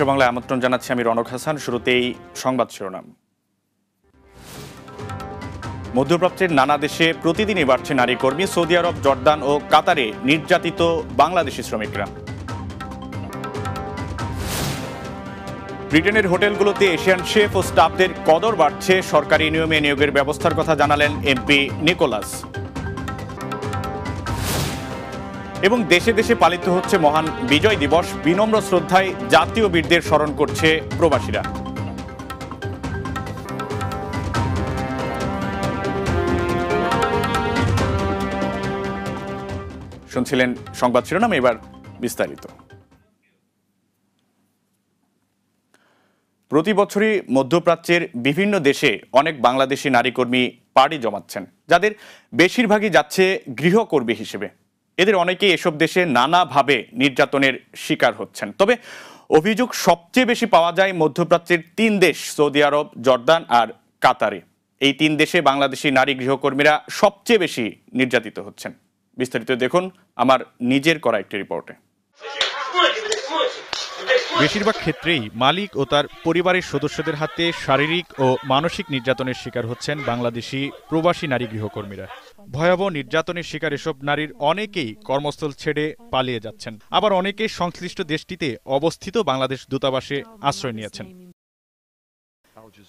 বিশ্ব আমন্ত্রণ জানাচ্ছি আমি রনক হাসান শুরুতেই সংবাদ শিরোনাম মধ্যপ্রাচ্যের নানা দেশে প্রতিদিনই বাড়ছে নারী কর্মী সৌদি আরব জর্দান ও কাতারে নির্যাতিত বাংলাদেশি শ্রমিকরা ব্রিটেনের হোটেলগুলোতে এশিয়ান শেফ ও স্টাফদের কদর বাড়ছে সরকারি নিয়মে নিয়োগের ব্যবস্থার কথা জানালেন এমপি নিকোলাস এবং দেশে দেশে পালিত হচ্ছে মহান বিজয় দিবস বিনম্র শ্রদ্ধায় জাতীয় বীরদের স্মরণ করছে প্রবাসীরা শুনছিলেন সংবাদ শিরোনাম এবার বিস্তারিত প্রতি বছরই মধ্যপ্রাচ্যের বিভিন্ন দেশে অনেক বাংলাদেশি নারী কর্মী পাড়ি জমাচ্ছেন যাদের বেশিরভাগই যাচ্ছে গৃহকর্মী হিসেবে এদের অনেকেই এসব দেশে নানাভাবে নির্যাতনের শিকার হচ্ছেন তবে অভিযোগ সবচেয়ে বেশি পাওয়া যায় মধ্যপ্রাচ্যের তিন দেশ সৌদি আরব জর্দান আর কাতারে এই তিন দেশে বাংলাদেশি নারী গৃহকর্মীরা সবচেয়ে বেশি নির্যাতিত হচ্ছেন বিস্তারিত দেখুন আমার নিজের করা একটি রিপোর্টে বেশিরভাগ ক্ষেত্রেই মালিক ও তার পরিবারের সদস্যদের হাতে শারীরিক ও মানসিক নির্যাতনের শিকার হচ্ছেন বাংলাদেশি প্রবাসী নারী গৃহকর্মীরা ভয়াবহ নির্যাতনের শিকার এসব নারীর অনেকেই কর্মস্থল ছেড়ে পালিয়ে যাচ্ছেন আবার অনেকেই সংশ্লিষ্ট দেশটিতে অবস্থিত বাংলাদেশ দূতাবাসে আশ্রয় নিয়েছেন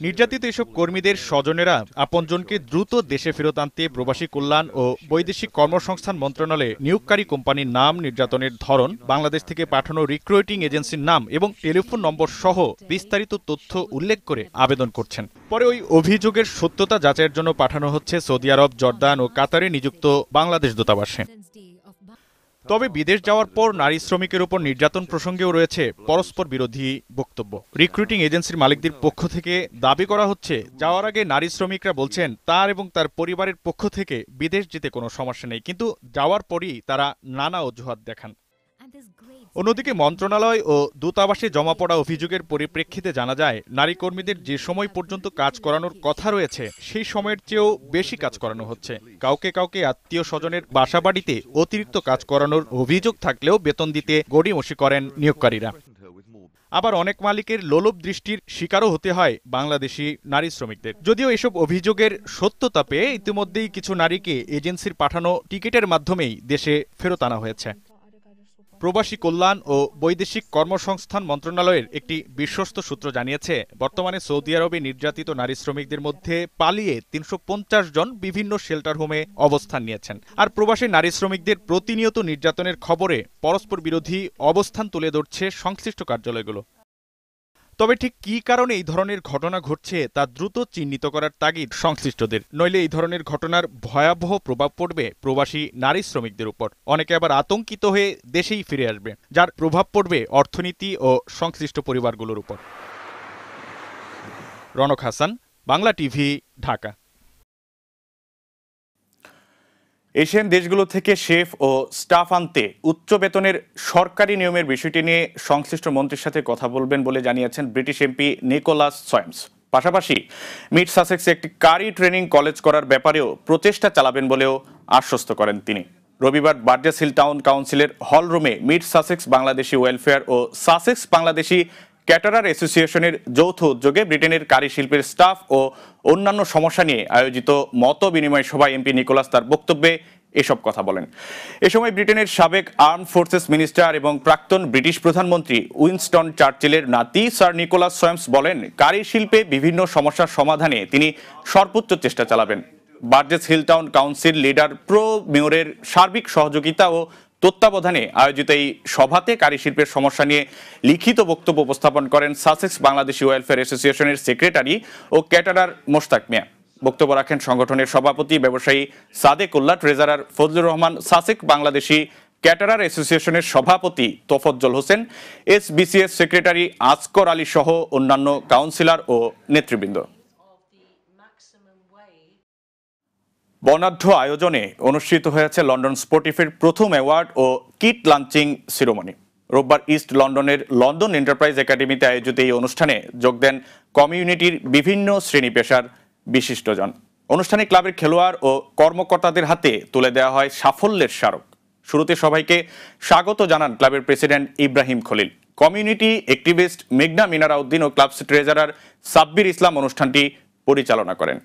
নির্যাতিত এসব কর্মীদের স্বজনেরা আপনজনকে দ্রুত দেশে ফেরত আনতে প্রবাসী কল্যাণ ও বৈদেশিক কর্মসংস্থান মন্ত্রণালয়ে নিয়োগকারী কোম্পানির নাম নির্যাতনের ধরন বাংলাদেশ থেকে পাঠানো রিক্রুটিং এজেন্সির নাম এবং টেলিফোন নম্বর সহ বিস্তারিত তথ্য উল্লেখ করে আবেদন করছেন পরে ওই অভিযোগের সত্যতা যাচাইয়ের জন্য পাঠানো হচ্ছে সৌদি আরব জর্দান ও কাতারে নিযুক্ত বাংলাদেশ দূতাবাসে তবে বিদেশ যাওয়ার পর নারী শ্রমিকের উপর নির্যাতন প্রসঙ্গেও রয়েছে পরস্পর বিরোধী বক্তব্য রিক্রুটিং এজেন্সির মালিকদের পক্ষ থেকে দাবি করা হচ্ছে যাওয়ার আগে নারী শ্রমিকরা বলছেন তার এবং তার পরিবারের পক্ষ থেকে বিদেশ যেতে কোনো সমস্যা নেই কিন্তু যাওয়ার পরই তারা নানা অজুহাত দেখান অন্যদিকে মন্ত্রণালয় ও দূতাবাসে জমা পড়া অভিযোগের পরিপ্রেক্ষিতে জানা যায় নারী কর্মীদের যে সময় পর্যন্ত কাজ করানোর কথা রয়েছে সেই সময়ের চেয়েও বেশি কাজ করানো হচ্ছে কাউকে কাউকে আত্মীয় স্বজনের বাসা বাড়িতে অতিরিক্ত কাজ করানোর অভিযোগ থাকলেও বেতন দিতে গড়িমসি করেন নিয়োগকারীরা আবার অনেক মালিকের লোলভ দৃষ্টির শিকারও হতে হয় বাংলাদেশি নারী শ্রমিকদের যদিও এসব অভিযোগের সত্যতা পেয়ে ইতিমধ্যেই কিছু নারীকে এজেন্সির পাঠানো টিকিটের মাধ্যমেই দেশে ফেরত আনা হয়েছে প্রবাসী কল্যাণ ও বৈদেশিক কর্মসংস্থান মন্ত্রণালয়ের একটি বিশ্বস্ত সূত্র জানিয়েছে বর্তমানে সৌদি আরবে নির্যাতিত নারী শ্রমিকদের মধ্যে পালিয়ে তিনশো জন বিভিন্ন শেল্টার হোমে অবস্থান নিয়েছেন আর প্রবাসী নারী শ্রমিকদের প্রতিনিয়ত নির্যাতনের খবরে পরস্পর বিরোধী অবস্থান তুলে ধরছে সংশ্লিষ্ট কার্যালয়গুলো তবে ঠিক কি কারণে এই ধরনের ঘটনা ঘটছে তা দ্রুত চিহ্নিত করার তাগিদ সংশ্লিষ্টদের নইলে এই ধরনের ঘটনার ভয়াবহ প্রভাব পড়বে প্রবাসী নারী শ্রমিকদের উপর অনেকে আবার আতঙ্কিত হয়ে দেশেই ফিরে আসবে যার প্রভাব পড়বে অর্থনীতি ও সংশ্লিষ্ট পরিবারগুলোর উপর রনক হাসান বাংলা টিভি ঢাকা এশিয়ান দেশগুলো থেকে শেফ ও স্টাফ আনতে উচ্চ বেতনের সরকারি নিয়মের বিষয়টি নিয়ে সংশ্লিষ্ট মন্ত্রীর সাথে কথা বলবেন বলে জানিয়েছেন ব্রিটিশ এমপি নিকোলাস সয়েমস পাশাপাশি মিড সাসেক্সে একটি কারি ট্রেনিং কলেজ করার ব্যাপারেও প্রচেষ্টা চালাবেন বলেও আশ্বস্ত করেন তিনি রবিবার বার্জেস হিল টাউন কাউন্সিলের হল রুমে মিড সাসেক্স বাংলাদেশি ওয়েলফেয়ার ও সাসেক্স বাংলাদেশি ক্যাটারার অ্যাসোসিয়েশনের যৌথ উদ্যোগে ব্রিটেনের কারি শিল্পের স্টাফ ও অন্যান্য সমস্যা নিয়ে আয়োজিত মত বিনিময় সভায় এমপি নিকোলাস তার বক্তব্যে এসব কথা বলেন এ সময় ব্রিটেনের সাবেক আর্ম ফোর্সেস মিনিস্টার এবং প্রাক্তন ব্রিটিশ প্রধানমন্ত্রী উইনস্টন চার্চিলের নাতি স্যার নিকোলাস সোয়েমস বলেন কারি শিল্পে বিভিন্ন সমস্যার সমাধানে তিনি সর্বোচ্চ চেষ্টা চালাবেন Burgess Hill Town Council leader pro মেয়রের সার্বিক সহযোগিতা ও তত্ত্বাবধানে আয়োজিত এই সভাতে কারিশিল্পের সমস্যা নিয়ে লিখিত বক্তব্য উপস্থাপন করেন সাসেক্স বাংলাদেশি ওয়েলফেয়ার অ্যাসোসিয়েশনের সেক্রেটারি ও ক্যাটারার মোস্তাক মিয়া বক্তব্য রাখেন সংগঠনের সভাপতি ব্যবসায়ী Sadek Ullah treasurer Fazlur Rahman Sussex Bangladeshi caterer অ্যাসোসিয়েশনের সভাপতি Tofazzal Hossain S BCS secretary Askor Ali সহ অন্যান্য কাউন্সিলর ও নেতৃবৃন্দ বর্ণাঢ্য আয়োজনে অনুষ্ঠিত হয়েছে লন্ডন স্পোর্টিফের প্রথম অ্যাওয়ার্ড ও কিট লাঞ্চিং সিরোমনি রোববার ইস্ট লন্ডনের লন্ডন এন্টারপ্রাইজ একাডেমিতে আয়োজিত এই অনুষ্ঠানে যোগ দেন কমিউনিটির বিভিন্ন শ্রেণী পেশার বিশিষ্টজন অনুষ্ঠানে ক্লাবের খেলোয়াড় ও কর্মকর্তাদের হাতে তুলে দেওয়া হয় সাফল্যের স্মারক শুরুতে সবাইকে স্বাগত জানান ক্লাবের president Ibrahim Khalil community activist মেঘনা মিনারা উদ্দিন ও ক্লাব ট্রেজারার সাব্বির ইসলাম অনুষ্ঠানটি পরিচালনা করেন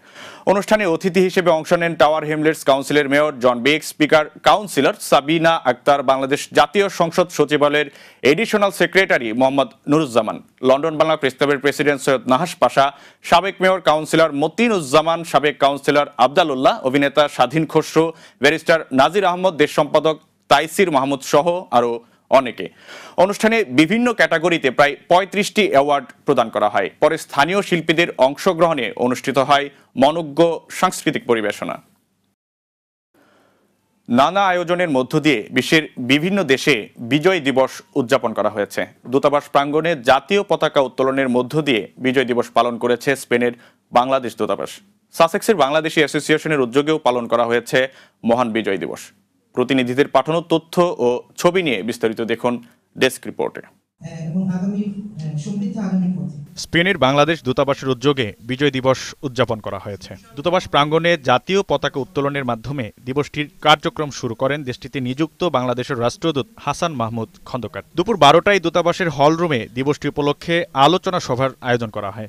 অনুষ্ঠানে অতিথি হিসেবে অংশ নেন টাওয়ার হেমলেটস কাউন্সিলের mayor John Beck speaker councillor Sabina Akter Bangladesh জাতীয় সংসদ সচিবালয়ের additional secretary Mohammad Nuruzzaman London Bangla প্রেস্তাবের প্রেসিডেন্ট সৈয়দ নাহাস পাশা সাবেক মেয়র কাউন্সিলর মতিনুজ্জামান সাবেক কাউন্সিলর আবদালুল্লাহ অভিনেতা স্বাধীন খসরু ব্যারিস্টার নাজির আহমদ দেশ সম্পাদক তাইসির মাহমুদ সহ আরও অনেকে অনুষ্ঠানে বিভিন্ন ক্যাটাগরিতে প্রায় পঁয়ত্রিশটি অ্যাওয়ার্ড প্রদান করা হয় পরে স্থানীয় শিল্পীদের অংশগ্রহণে অনুষ্ঠিত হয় মনজ্ঞ সাংস্কৃতিক পরিবেশনা নানা আয়োজনের মধ্য দিয়ে বিশ্বের বিভিন্ন দেশে বিজয় দিবস উদযাপন করা হয়েছে দূতাবাস প্রাঙ্গণে জাতীয় পতাকা উত্তোলনের মধ্য দিয়ে বিজয় দিবস পালন করেছে স্পেনের বাংলাদেশ দূতাবাস সাসেক্সের বাংলাদেশি অ্যাসোসিয়েশনের উদ্যোগেও পালন করা হয়েছে মহান বিজয় দিবস প্রতিনিধিদের পাঠানো তথ্য ও ছবি নিয়ে বিস্তারিত দেখুন ডেস্ক রিপোর্টে স্পেনের বাংলাদেশ দূতাবাসের উদ্যোগে বিজয় দিবস উদযাপন করা হয়েছে দূতাবাস প্রাঙ্গণে জাতীয় পতাকা উত্তোলনের মাধ্যমে দিবসটির কার্যক্রম শুরু করেন দেশটিতে নিযুক্ত বাংলাদেশের রাষ্ট্রদূত হাসান মাহমুদ খন্দকার দুপুর বারোটায় দূতাবাসের হলরুমে দিবসটি উপলক্ষে আলোচনা সভার আয়োজন করা হয়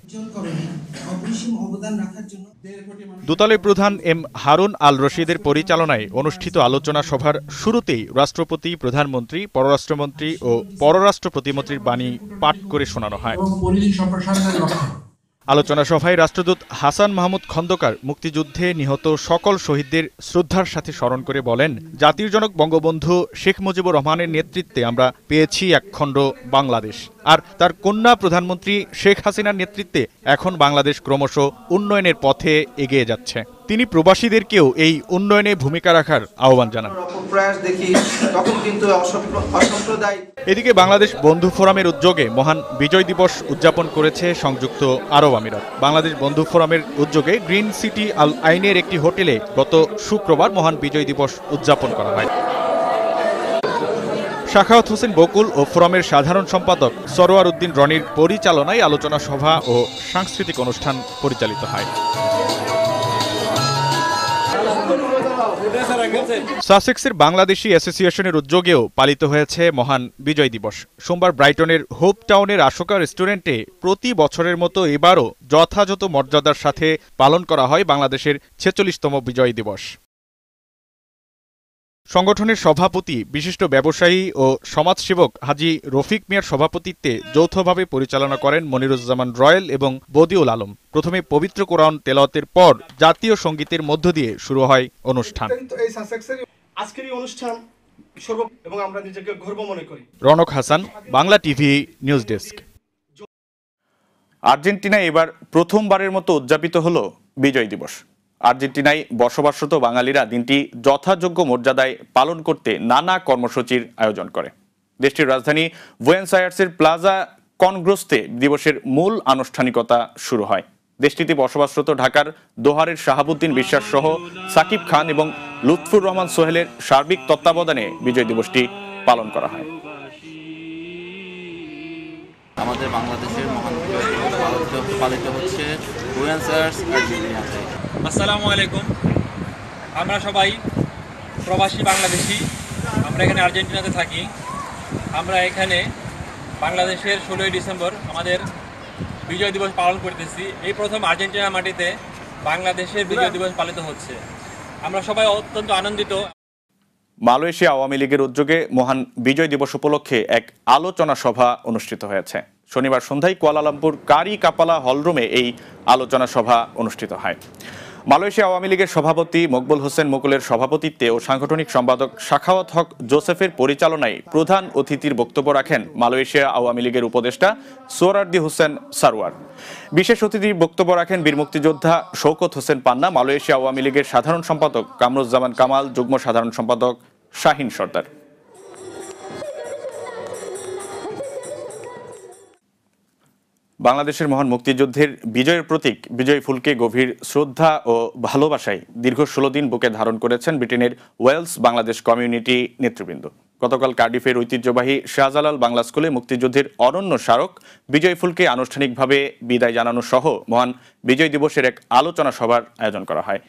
অবদান প্রধান এম হারুন আল রশিদের পরিচালনায় অনুষ্ঠিত আলোচনা সভার শুরুতেই রাষ্ট্রপতি প্রধানমন্ত্রী পররাষ্ট্রমন্ত্রী ও পররাষ্ট্র প্রতিমন্ত্রীর বাণী পাঠ করে শোনানো হয় আলোচনা সভায় রাষ্ট্রদূত হাসান মাহমুদ খন্দকার মুক্তিযুদ্ধে নিহত সকল শহীদদের শ্রদ্ধার সাথে স্মরণ করে বলেন জাতির জনক বঙ্গবন্ধু শেখ মুজিবুর রহমানের নেতৃত্বে আমরা পেয়েছি একখণ্ড বাংলাদেশ আর তার কন্যা প্রধানমন্ত্রী শেখ হাসিনার নেতৃত্বে এখন বাংলাদেশ ক্রমশ উন্নয়নের পথে এগিয়ে যাচ্ছে তিনি প্রবাসীদেরকেও এই উন্নয়নে ভূমিকা রাখার আহ্বান জানান এদিকে বাংলাদেশ বন্ধু ফোরামের উদ্যোগে মহান বিজয় দিবস উদযাপন করেছে সংযুক্ত আরব আমিরাত বাংলাদেশ বন্ধু ফোরামের উদ্যোগে গ্রিন সিটি আল আইনের একটি হোটেলে গত শুক্রবার মহান বিজয় দিবস উদযাপন করা হয় শাখাওয়াত হোসেন বকুল ও ফোরামের সাধারণ সম্পাদক সরোয়ার উদ্দিন রনির পরিচালনায় আলোচনা সভা ও সাংস্কৃতিক অনুষ্ঠান পরিচালিত হয় সাসেক্সের বাংলাদেশি অ্যাসোসিয়েশনের উদ্যোগেও পালিত হয়েছে মহান বিজয় দিবস সোমবার ব্রাইটনের হোপ টাউনের আশোকা রেস্টুরেন্টে প্রতি বছরের মতো এবারও যথাযথ মর্যাদার সাথে পালন করা হয় বাংলাদেশের ছেচল্লিশতম বিজয় দিবস সংগঠনের সভাপতি বিশিষ্ট ব্যবসায়ী ও সমাজসেবক হাজি রফিক মিয়ার সভাপতিত্বে যৌথভাবে পরিচালনা করেন মনিরুজ্জামান রয়েল এবং বদিউল আলম প্রথমে পবিত্র কোরআন তেলাওয়াতের পর জাতীয় সঙ্গীতের মধ্য দিয়ে শুরু হয় অনুষ্ঠান আজকের এই অনুষ্ঠান এবং আমরা নিজেকে গর্ব মনে করি Ronak Hasan Bangla TV news desk Argentina এবার প্রথমবারের মতো উদযাপিত হলো বিজয় দিবস আর্জেন্টিনায় বসবাসরত বাঙালিরা দিনটি যথাযোগ্য মর্যাদায় পালন করতে নানা কর্মসূচির আয়োজন করে দেশটির রাজধানী বুয়েন্স প্লাজা কনগ্রস্তে দিবসের মূল আনুষ্ঠানিকতা শুরু হয় দেশটিতে বসবাসরত ঢাকার দোহারের শাহাবুদ্দিন বিশ্বাস সহ সাকিব খান এবং লুৎফুর রহমান সোহেলের সার্বিক তত্ত্বাবধানে বিজয় দিবসটি পালন করা হয় আমাদের বাংলাদেশের মহান পালিত হচ্ছে আসসালামু আলাইকুম আমরা সবাই প্রবাসী বাংলাদেশি আমরা এখানে আর্জেন্টিনাতে থাকি আমরা এখানে বাংলাদেশের ষোলোই ডিসেম্বর আমাদের বিজয় দিবস পালন করতেছি এই প্রথম আর্জেন্টিনা মাটিতে বাংলাদেশের বিজয় দিবস পালিত হচ্ছে আমরা সবাই অত্যন্ত আনন্দিত মালয়েশিয়া আওয়ামী লীগের উদ্যোগে মহান বিজয় দিবস উপলক্ষে এক আলোচনা সভা অনুষ্ঠিত হয়েছে শনিবার সন্ধ্যায় কুয়ালালামপুর কারি কাপালা হলরুমে এই আলোচনা সভা অনুষ্ঠিত হয় মালয়েশিয়া আওয়ামী লীগের সভাপতি মকবুল হোসেন মুকুলের সভাপতিত্বে ও সাংগঠনিক সম্পাদক শাখাওয়াত হক জোসেফের পরিচালনায় প্রধান অতিথির বক্তব্য রাখেন মালয়েশিয়া আওয়ামী লীগের উপদেষ্টা সোরারদি হোসেন সারোয়ার বিশেষ অতিথির বক্তব্য রাখেন বীর মুক্তিযোদ্ধা শৌকত হোসেন পান্না মালয়েশিয়া আওয়ামী লীগের সাধারণ সম্পাদক কামরুজ্জামান কামাল যুগ্ম সাধারণ সম্পাদক শাহিন সর্দার বাংলাদেশের মহান মুক্তিযুদ্ধের বিজয়ের প্রতীক বিজয় ফুলকে গভীর শ্রদ্ধা ও ভালোবাসায় দীর্ঘ ষোলো দিন বুকে ধারণ করেছেন ব্রিটেনের ওয়েলস বাংলাদেশ কমিউনিটি নেতৃবৃন্দ গতকাল কার্ডিফের ঐতিহ্যবাহী শাহজালাল বাংলা স্কুলে মুক্তিযুদ্ধের অনন্য স্মারক বিজয় ফুলকে আনুষ্ঠানিকভাবে বিদায় জানানো সহ মহান বিজয় দিবসের এক আলোচনা সভার আয়োজন করা হয়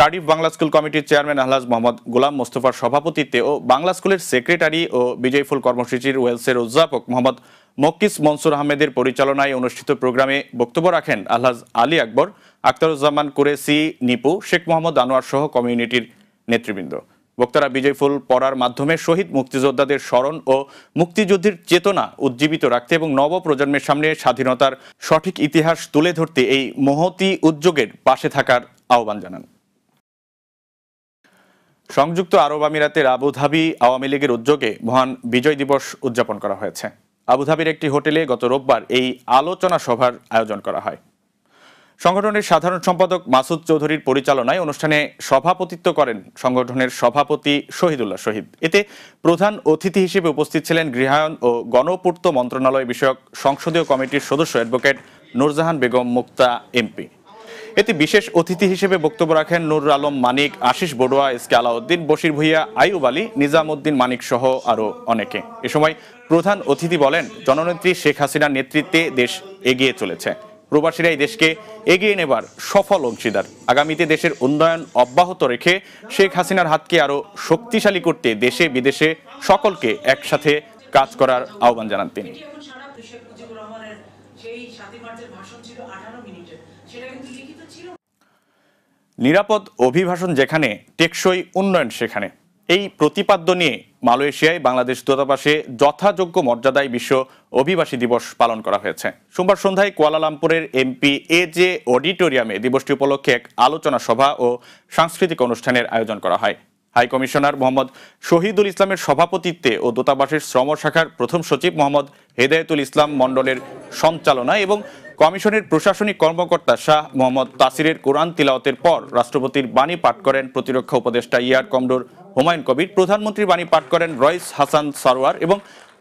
কার্ডিফ বাংলা স্কুল কমিটির চেয়ারম্যান আহলাজ মোহাম্মদ গোলাম মোস্তফার সভাপতিত্বে ও বাংলা স্কুলের সেক্রেটারি ও বিজয়ফুল কর্মসূচির ওয়েলসের অধ্যাপক মোহাম্মদ মক্কিস মনসুর আহমেদের পরিচালনায় অনুষ্ঠিত প্রোগ্রামে বক্তব্য রাখেন আহলাজ আলী আকবর আখতারুজ্জামান কুরেসি নিপু শেখ মোহাম্মদ আনোয়ার সহ কমিউনিটির নেতৃবৃন্দ বক্তারা বিজয়ফুল পড়ার মাধ্যমে শহীদ মুক্তিযোদ্ধাদের স্মরণ ও মুক্তিযুদ্ধের চেতনা উজ্জীবিত রাখতে এবং নবপ্রজন্মের সামনে স্বাধীনতার সঠিক ইতিহাস তুলে ধরতে এই মহতি উদ্যোগের পাশে থাকার আহ্বান জানান সংযুক্ত আরব আমিরাতের আবুধাবি আওয়ামী লীগের উদ্যোগে মহান বিজয় দিবস উদযাপন করা হয়েছে আবুধাবির একটি হোটেলে গত রোববার এই আলোচনা সভার আয়োজন করা হয় সংগঠনের সাধারণ সম্পাদক মাসুদ চৌধুরীর পরিচালনায় অনুষ্ঠানে সভাপতিত্ব করেন সংগঠনের সভাপতি শহীদুল্লাহ শহীদ এতে প্রধান অতিথি হিসেবে উপস্থিত ছিলেন গৃহায়ন ও গণপূর্ত মন্ত্রণালয় বিষয়ক সংসদীয় কমিটির সদস্য অ্যাডভোকেট নুরজাহান বেগম মুক্তা এমপি এতে বিশেষ অতিথি হিসেবে বক্তব্য রাখেন নুরুল আলম মানিক আশিস বড়ুয়া এসকে আলাউদ্দিন বশির ভুইয়া আইব আলী নিজামুদ্দিন মানিক সহ আরও অনেকে এ সময় প্রধান অতিথি বলেন জননেত্রী শেখ হাসিনার নেতৃত্বে দেশ এগিয়ে চলেছে প্রবাসীরা এই দেশকে এগিয়ে নেবার সফল অংশীদার আগামীতে দেশের উন্নয়ন অব্যাহত রেখে শেখ হাসিনার হাতকে আরও শক্তিশালী করতে দেশে বিদেশে সকলকে একসাথে কাজ করার আহ্বান জানান তিনি নিরাপদ অভিবাসন যেখানে টেকসই উন্নয়ন সেখানে এই প্রতিপাদ্য নিয়ে মালয়েশিয়ায় বাংলাদেশ দূতাবাসে যথাযোগ্য মর্যাদায় বিশ্ব অভিবাসী দিবস পালন করা হয়েছে সোমবার সন্ধ্যায় কুয়ালালামপুরের এমপি এ জে অডিটোরিয়ামে দিবসটি উপলক্ষে এক আলোচনা সভা ও সাংস্কৃতিক অনুষ্ঠানের আয়োজন করা হয় হাই কমিশনার মোহাম্মদ শহীদুল ইসলামের সভাপতিত্বে ও দূতাবাসের শ্রম শাখার প্রথম সচিব মোহাম্মদ হেদায়তুল ইসলাম মণ্ডলের সঞ্চালনা এবং কমিশনের প্রশাসনিক কর্মকর্তা শাহ মোহাম্মদ তাসিরের কোরআন তিলাওতের পর রাষ্ট্রপতির বাণী পাঠ করেন প্রতিরক্ষা উপদেষ্টা ইয়ার কমডোর হুমায়ুন কবির প্রধানমন্ত্রীর বাণী পাঠ করেন রয়েস হাসান সারোয়ার এবং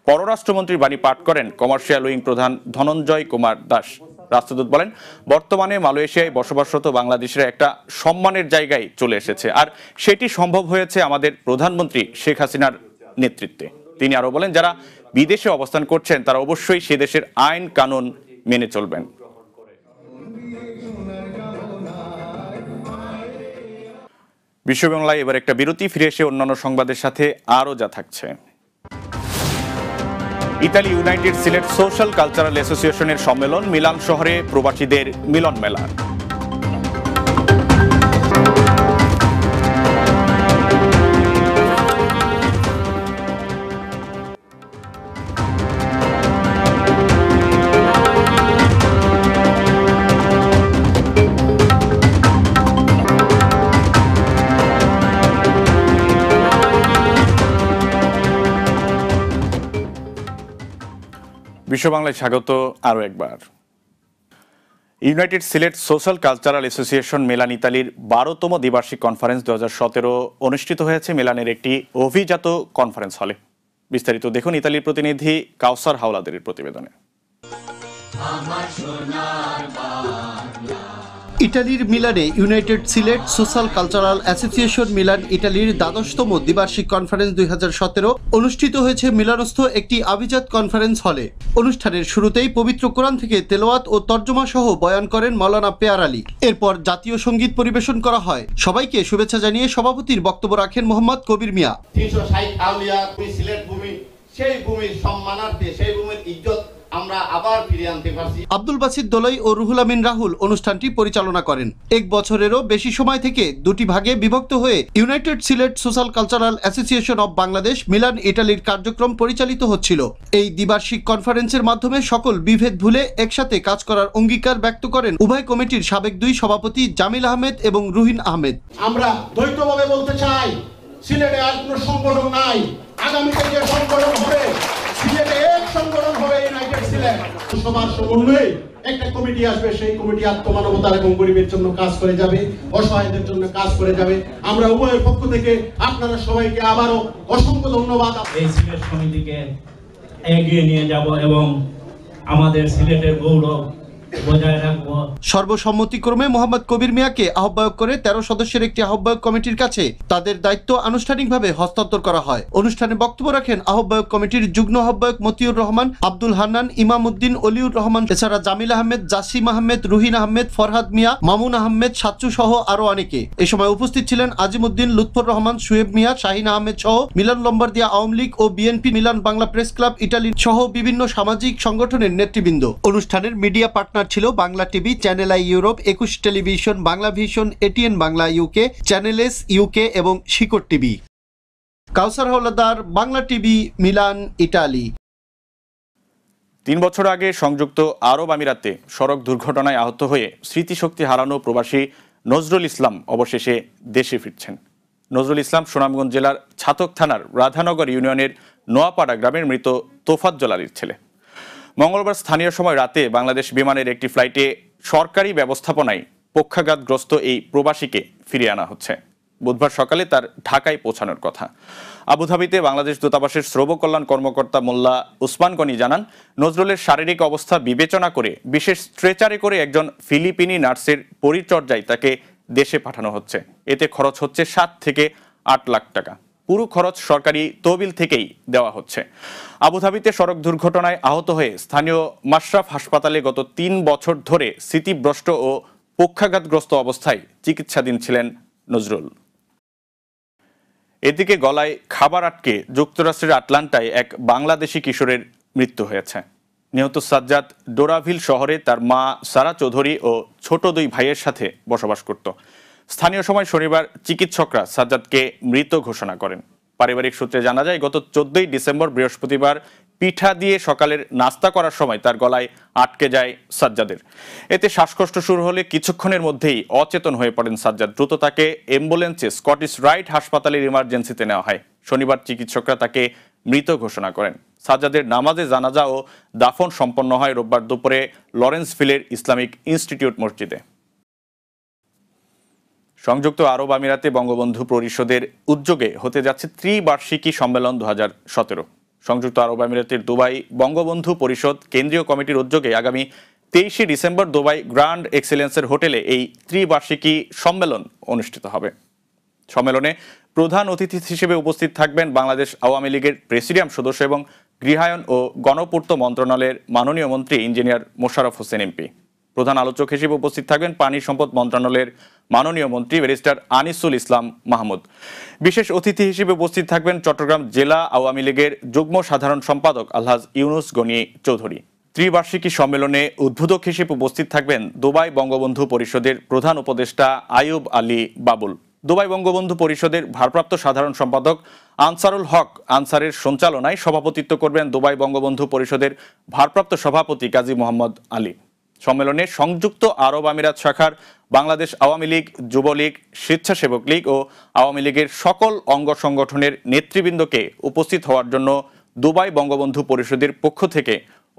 পররাষ্ট্রমন্ত্রীর বাণী পাঠ করেন কমার্শিয়াল উইং প্রধান ধনঞ্জয় কুমার দাস রাষ্ট্রদূত বলেন বর্তমানে মালয়েশিয়ায় বসবাসরত বাংলাদেশের একটা সম্মানের জায়গায় চলে এসেছে আর সেটি সম্ভব হয়েছে আমাদের প্রধানমন্ত্রী শেখ হাসিনার নেতৃত্বে তিনি আরও বলেন যারা বিদেশে অবস্থান করছেন তারা অবশ্যই সে দেশের আইন কানুন মেনে চলবেন বিশ্ববাংলায় এবার একটা বিরতি ফিরে এসে অন্যান্য সংবাদের সাথে আরও যা থাকছে Italy United Sylhet social cultural অ্যাসোসিয়েশনের সম্মেলন মিলান শহরে প্রবাসীদের মিলন মেলা বিশ্ব বাংলায় স্বাগত আরও একবার United Sylhet social cultural association Milan ইতালির বারোতম দ্বিবার্ষিক কনফারেন্স দু অনুষ্ঠিত হয়েছে মেলানের একটি অভিজাত কনফারেন্স হলে বিস্তারিত দেখুন ইতালির প্রতিনিধি কাউসার হাওলাদের প্রতিবেদনে ইটালির মিলানে United Sylhet social cultural association Milan ইটালির দ্বাদশতম দ্বিবার্ষিক কনফারেন্স দুই অনুষ্ঠিত হয়েছে মিলানস্থ একটি আভিজাত কনফারেন্স হলে অনুষ্ঠানের শুরুতেই পবিত্র কোরআন থেকে তেলোয়াত ও তর্জমা সহ বয়ান করেন মৌলানা পেয়ার আলী এরপর জাতীয় সঙ্গীত পরিবেশন করা হয় সবাইকে শুভেচ্ছা জানিয়ে সভাপতির বক্তব্য রাখেন মোহাম্মদ কবির মিয়া সেই ভূমির সম্মানার্থে সেই ভূমির ইজ্জত আব্দুল বাসিদ দোলই ও রুহুল আমিন রাহুল অনুষ্ঠানটি পরিচালনা করেন এক বছরেরও বেশি সময় থেকে দুটি ভাগে বিভক্ত হয়ে United Sylhet social cultural association of Bangladesh Milan ইটালির কার্যক্রম পরিচালিত হচ্ছিল এই দ্বিবার্ষিক কনফারেন্সের মাধ্যমে সকল বিভেদ ভুলে একসাথে কাজ করার অঙ্গীকার ব্যক্ত করেন উভয় কমিটির সাবেক দুই সভাপতি জামিল আহমেদ এবং রুহিন আহমেদ আমরা দ্বৈতভাবে বলতে চাই সিলেটে আর কোনো সংগঠন নাই আগামীতে যে সংগঠন হবে সিলেটে এক সংগঠন হবে সবার সমন্বয়ে একটা কমিটি আসবে সেই কমিটি আত্মমানবতার এবং গরিবের জন্য কাজ করে যাবে অসহায়দের জন্য কাজ করে যাবে আমরা উভয়ের পক্ষ থেকে আপনারা সবাইকে আবারও অসংখ্য ধন্যবাদ এই সিলেট সমিতিকে এগিয়ে নিয়ে যাব এবং আমাদের সিলেটের গৌরব সর্বসম্মতিক্রমে মোহাম্মদ কবির মিয়াকে আহ্বায়ক করে তেরো সদস্যের একটি আহ্বায়ক কমিটির কাছে তাদের দায়িত্ব আনুষ্ঠানিকভাবে হস্তান্তর করা হয় অনুষ্ঠানে বক্তব্য রাখেন আহ্বায়ক কমিটির যুগ্ম আহ্বায়ক মতিউর রহমান আব্দুল হান্নান ইমাম উদ্দিন অলিউর রহমান এছাড়া জামিল আহমেদ জাসিম আহমেদ রুহিন আহমেদ ফরহাদ মিয়া মামুন আহমেদ সাচ্চু সহ আরো অনেকে এ সময় উপস্থিত ছিলেন আজিমুদ্দিন লুৎফর রহমান সুয়েব মিয়া শাহিন আহমেদ সহ মিলান দিয়া আওয়ামী লীগ ও BNP Milan Bangla press club ইটালির সহ বিভিন্ন সামাজিক সংগঠনের নেতৃবৃন্দ অনুষ্ঠানের মিডিয়া পার্টনার পার্টনার ছিল Bangla TV Channel I Europe Ekushey television Bangla vision ATN Bangla UK Channel S UK এবং Shikor TV Kawsar Holadar Bangla TV Milan Italy তিন বছর আগে সংযুক্ত আরব আমিরাতে সড়ক দুর্ঘটনায় আহত হয়ে স্মৃতিশক্তি হারানো প্রবাসী নজরুল ইসলাম অবশেষে দেশে ফিরছেন নজরুল ইসলাম সুনামগঞ্জ জেলার ছাতক থানার রাধানগর ইউনিয়নের নোয়াপাড়া গ্রামের মৃত তোফাত জলালির ছেলে মঙ্গলবার স্থানীয় সময় রাতে বাংলাদেশ বিমানের একটি ফ্লাইটে সরকারি ব্যবস্থাপনায় পক্ষাঘাতগ্রস্ত এই প্রবাসীকে ফিরিয়ে আনা হচ্ছে বুধবার সকালে তার ঢাকায় পৌঁছানোর কথা আবুধাবিতে বাংলাদেশ দূতাবাসের শ্রব কল্যাণ কর্মকর্তা মোল্লা উসমান গনি জানান নজরুলের শারীরিক অবস্থা বিবেচনা করে বিশেষ স্ট্রেচারে করে একজন ফিলিপিনি নার্সের পরিচর্যায় তাকে দেশে পাঠানো হচ্ছে এতে খরচ হচ্ছে সাত থেকে আট লাখ টাকা পুরো খরচ সরকারি তহবিল থেকেই দেওয়া হচ্ছে আবুধাবিতে সড়ক দুর্ঘটনায় আহত হয়ে স্থানীয় মাশরাফ হাসপাতালে গত তিন বছর ধরে স্মৃতিভ্রষ্ট ও পক্ষাঘাতগ্রস্ত অবস্থায় চিকিৎসাধীন ছিলেন নজরুল এদিকে গলায় খাবার আটকে যুক্তরাষ্ট্রের আটলান্টায় এক বাংলাদেশি কিশোরের মৃত্যু হয়েছে নিহত সাজ্জাদ ডোরাভিল শহরে তার মা সারা চৌধুরী ও ছোট দুই ভাইয়ের সাথে বসবাস করত স্থানীয় সময় শনিবার চিকিৎসকরা সাজ্জাদকে মৃত ঘোষণা করেন পারিবারিক সূত্রে জানা যায় গত চোদ্দই ডিসেম্বর বৃহস্পতিবার পিঠা দিয়ে সকালের নাস্তা করার সময় তার গলায় আটকে যায় সাজ্জাদের এতে শ্বাসকষ্ট শুরু হলে কিছুক্ষণের মধ্যেই অচেতন হয়ে পড়েন সাজ্জাদ দ্রুত তাকে অ্যাম্বুলেন্সে স্কটিশ রাইট হাসপাতালের ইমার্জেন্সিতে নেওয়া হয় শনিবার চিকিৎসকরা তাকে মৃত ঘোষণা করেন সাজ্জাদের নামাজে জানাজা ও দাফন সম্পন্ন হয় রোববার দুপুরে লরেন্স ফিলের ইসলামিক ইনস্টিটিউট মসজিদে সংযুক্ত আরব আমিরাতে বঙ্গবন্ধু পরিষদের উদ্যোগে হতে যাচ্ছে ত্রিবার্ষিকী সম্মেলন দু সংযুক্ত আরব আমিরাতের দুবাই বঙ্গবন্ধু পরিষদ কেন্দ্রীয় কমিটির উদ্যোগে আগামী তেইশে ডিসেম্বর দুবাই গ্র্যান্ড এক্সেলেন্সের হোটেলে এই ত্রিবার্ষিকী সম্মেলন অনুষ্ঠিত হবে সম্মেলনে প্রধান অতিথি হিসেবে উপস্থিত থাকবেন বাংলাদেশ আওয়ামী লীগের প্রেসিডিয়াম সদস্য এবং গৃহায়ন ও গণপূর্ত মন্ত্রণালয়ের মাননীয় মন্ত্রী ইঞ্জিনিয়ার মোশারফ হোসেন এমপি প্রধান আলোচক হিসেবে উপস্থিত থাকবেন পানি সম্পদ মন্ত্রণালয়ের মাননীয় মন্ত্রী ব্যারিস্টার আনিসুল ইসলাম মাহমুদ বিশেষ অতিথি হিসেবে উপস্থিত থাকবেন চট্টগ্রাম জেলা আওয়ামী লীগের যুগ্ম সাধারণ সম্পাদক আলহাজ ইউনুস গনি চৌধুরী ত্রিবার্ষিকী সম্মেলনে উদ্বোধক হিসেবে উপস্থিত থাকবেন দুবাই বঙ্গবন্ধু পরিষদের প্রধান উপদেষ্টা আয়ুব আলী বাবুল দুবাই বঙ্গবন্ধু পরিষদের ভারপ্রাপ্ত সাধারণ সম্পাদক আনসারুল হক আনসারের সঞ্চালনায় সভাপতিত্ব করবেন দুবাই বঙ্গবন্ধু পরিষদের ভারপ্রাপ্ত সভাপতি কাজী মোহাম্মদ আলী সম্মেলনে সংযুক্ত আরব আমিরাত শাখার বাংলাদেশ আওয়ামী লীগ যুবলীগ স্বেচ্ছাসেবক লীগ ও আওয়ামী লীগের সকল অঙ্গ সংগঠনের নেতৃবৃন্দকে উপস্থিত হওয়ার জন্য দুবাই বঙ্গবন্ধু পরিষদের পক্ষ থেকে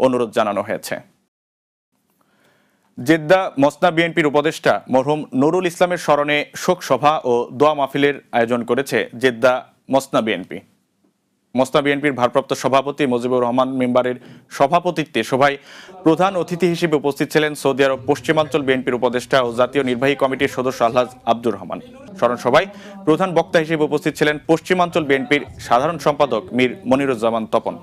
অনুরোধ জানানো হয়েছে জেদ্দা মসনা বিএনপির উপদেষ্টা মরহুম নুরুল ইসলামের স্মরণে শোকসভা ও দোয়া মাহফিলের আয়োজন করেছে জেদ্দা মসনা বিএনপি মস্তা বিএনপির ভারপ্রাপ্ত সভাপতি মুজিবুর রহমান মেম্বারের সভাপতিত্বে সভায় প্রধান অতিথি হিসেবে উপস্থিত ছিলেন সৌদি আরব পশ্চিমাঞ্চল বিএনপির উপদেষ্টা ও জাতীয় নির্বাহী কমিটির সদস্য আহ্লাদ আব্দুর রহমান স্মরণ সভায় প্রধান বক্তা হিসেবে উপস্থিত ছিলেন পশ্চিমাঞ্চল বিএনপির সাধারণ সম্পাদক মীর মনিরুজ্জামান তপন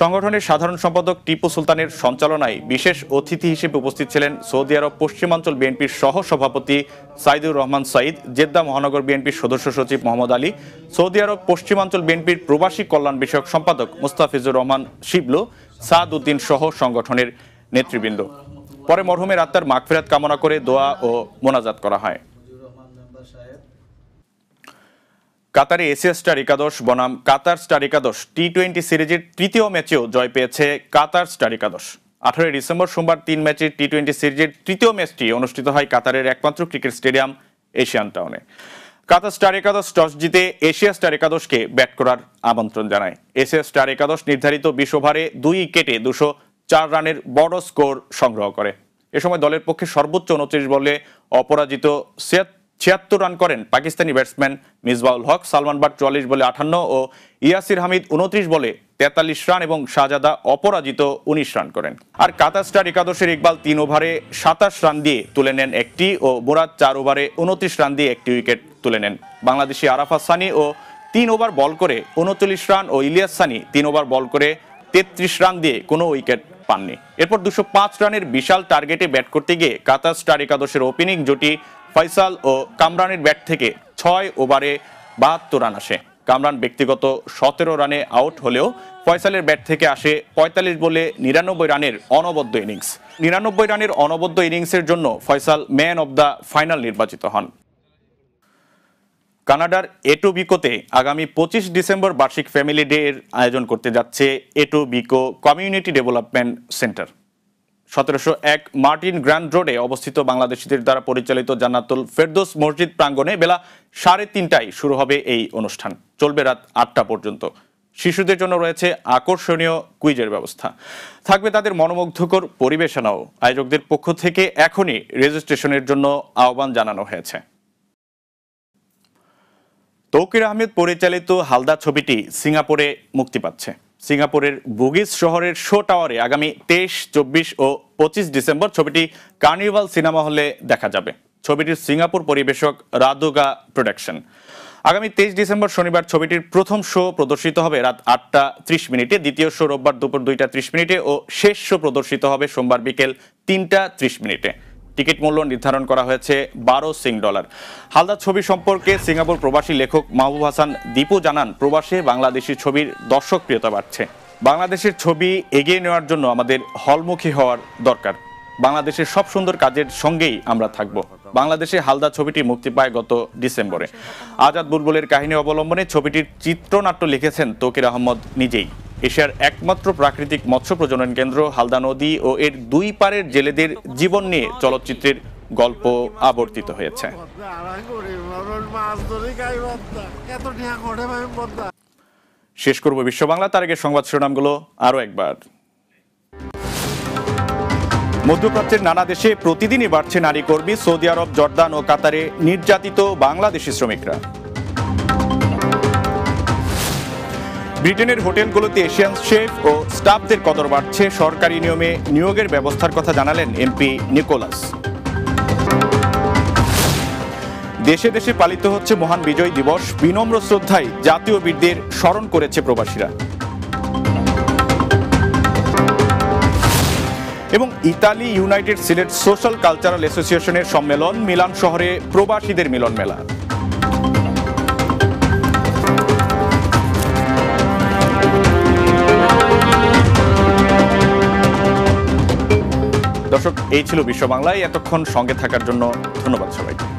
সংগঠনের সাধারণ সম্পাদক টিপু সুলতানের সঞ্চালনায় বিশেষ অতিথি হিসেবে উপস্থিত ছিলেন সৌদি আরব পশ্চিমাঞ্চল বিএনপির সহ সভাপতি সাইদুর রহমান সাইদ জেদ্দা মহানগর বিএনপির সদস্য সচিব মোহাম্মদ আলী সৌদি আরব পশ্চিমাঞ্চল বিএনপির প্রবাসী কল্যাণ বিষয়ক সম্পাদক মুস্তাফিজুর রহমান শিবলু সাদ উদ্দিন সহ সংগঠনের নেতৃবৃন্দ পরে মরহুমের আত্মার মাগফিরাত কামনা করে দোয়া ও মোনাজাত করা হয় কাতারে এশিয়া স্টার একাদশ বনাম কাতার স্টার একাদশ টি টোয়েন্টি সিরিজের তৃতীয় ম্যাচেও জয় পেয়েছে কাতার স্টার একাদশ আঠারোই ডিসেম্বর সোমবার তিন ম্যাচের টি টোয়েন্টি সিরিজের তৃতীয় ম্যাচটি অনুষ্ঠিত হয় কাতারের একমাত্র ক্রিকেট স্টেডিয়াম এশিয়ান টাউনে কাতার স্টার একাদশ টস জিতে এশিয়া স্টার একাদশকে ব্যাট করার আমন্ত্রণ জানায় এশিয়া স্টার একাদশ নির্ধারিত বিশ ওভারে দুই উইকেটে দুশো চার রানের বড় স্কোর সংগ্রহ করে এ সময় দলের পক্ষে সর্বোচ্চ উনত্রিশ বলে অপরাজিত ছিয়াত্তর ছিয়াত্তর রান করেন পাকিস্তানি ব্যাটসম্যান মিসবাউল হক সালমান বাট চুয়াল্লিশ বলে আঠান্ন ও ইয়াসির হামিদ উনত্রিশ বলে তেতাল্লিশ রান এবং শাহজাদা অপরাজিত উনিশ রান করেন আর কাতার স্টার একাদশের ইকবাল তিন ওভারে সাতাশ রান দিয়ে তুলে নেন একটি ও মুরাদ চার ওভারে উনত্রিশ রান দিয়ে একটি উইকেট তুলে নেন বাংলাদেশি আরাফা সানি ও তিন ওভার বল করে উনচল্লিশ রান ও ইলিয়াস সানি তিন ওভার বল করে তেত্রিশ রান দিয়ে কোনো উইকেট পাননি এরপর দুশো রানের বিশাল টার্গেটে ব্যাট করতে গিয়ে কাতার স্টার একাদশের ওপেনিং জুটি ফয়সাল ও কামরানের ব্যাট থেকে ছয় ওভারে বাহাত্তর রান আসে কামরান ব্যক্তিগত সতেরো রানে আউট হলেও ফয়সালের ব্যাট থেকে আসে পঁয়তাল্লিশ বলে নিরানব্বই রানের অনবদ্য ইনিংস নিরানব্বই রানের অনবদ্য ইনিংসের জন্য Faisal man of the final নির্বাচিত হন কানাডার এটো বিকোতে আগামী পঁচিশ ডিসেম্বর বার্ষিক ফ্যামিলি ডে এর আয়োজন করতে যাচ্ছে এটো বিকো কমিউনিটি ডেভেলপমেন্ট সেন্টার সতেরোশো এক মার্টিন গ্র্যান্ড রোডে অবস্থিত বাংলাদেশিদের দ্বারা পরিচালিত জান্নাতুল ফেরদোস মসজিদ প্রাঙ্গণে বেলা সাড়ে তিনটায় শুরু হবে এই অনুষ্ঠান চলবে রাত আটটা পর্যন্ত শিশুদের জন্য রয়েছে আকর্ষণীয় কুইজের ব্যবস্থা থাকবে তাদের মনোমুগ্ধকর পরিবেশনাও আয়োজকদের পক্ষ থেকে এখনই রেজিস্ট্রেশনের জন্য আহ্বান জানানো হয়েছে তৌকির আহমেদ পরিচালিত হালদা ছবিটি সিঙ্গাপুরে মুক্তি পাচ্ছে সিঙ্গাপুরের বুগিস শহরের শো টাওয়ারে আগামী তেইশ চব্বিশ ও পঁচিশ ডিসেম্বর ছবিটি কার্নিভাল সিনেমা হলে দেখা যাবে ছবিটির সিঙ্গাপুর পরিবেশক রাদুগা প্রোডাকশন আগামী তেইশ ডিসেম্বর শনিবার ছবিটির প্রথম শো প্রদর্শিত হবে রাত আটটা ত্রিশ মিনিটে দ্বিতীয় শো রোববার দুপুর দুইটা ত্রিশ মিনিটে ও শেষ শো প্রদর্শিত হবে সোমবার বিকেল তিনটা ত্রিশ মিনিটে টিকিট মূল্য নির্ধারণ করা হয়েছে বারো সিং ডলার হালদার ছবি সম্পর্কে সিঙ্গাপুর প্রবাসী লেখক মাহবুব হাসান দীপু জানান প্রবাসে বাংলাদেশি ছবির দর্শকপ্রিয়তা বাড়ছে বাংলাদেশের ছবি এগিয়ে নেওয়ার জন্য আমাদের হলমুখী হওয়ার দরকার বাংলাদেশের সব সুন্দর কাজের সঙ্গেই আমরা থাকব বাংলাদেশে হালদা ছবিটি মুক্তি পায় গত ডিসেম্বরে আজাদ বুলবুলের কাহিনী অবলম্বনে ছবিটির চিত্রনাট্য লিখেছেন তকির আহমদ নিজেই এশিয়ার একমাত্র প্রাকৃতিক মৎস্য প্রজনন কেন্দ্র হালদা নদী ও এর দুই পারের জেলেদের জীবন নিয়ে চলচ্চিত্রের গল্প আবর্তিত হয়েছে শেষ করব বিশ্ব বাংলা তার আগে সংবাদ শিরোনামগুলো আরো একবার মধ্যপ্রাচ্যের নানা দেশে প্রতিদিনই বাড়ছে নারী কর্মী সৌদি আরব জর্দান ও কাতারে নির্যাতিত বাংলাদেশি শ্রমিকরা ব্রিটেনের হোটেলগুলোতে এশিয়ান শেফ ও স্টাফদের কদর বাড়ছে সরকারি নিয়মে নিয়োগের ব্যবস্থার কথা জানালেন এমপি নিকোলাস দেশে দেশে পালিত হচ্ছে মহান বিজয় দিবস বিনম্র শ্রদ্ধায় জাতীয় বীরদের স্মরণ করেছে প্রবাসীরা এবং Italy United Sylhet social cultural অ্যাসোসিয়েশনের সম্মেলন মিলান শহরে প্রবাসীদের মিলন মেলা দর্শক এই ছিল বিশ্ব বাংলায় এতক্ষণ সঙ্গে থাকার জন্য ধন্যবাদ সবাইকে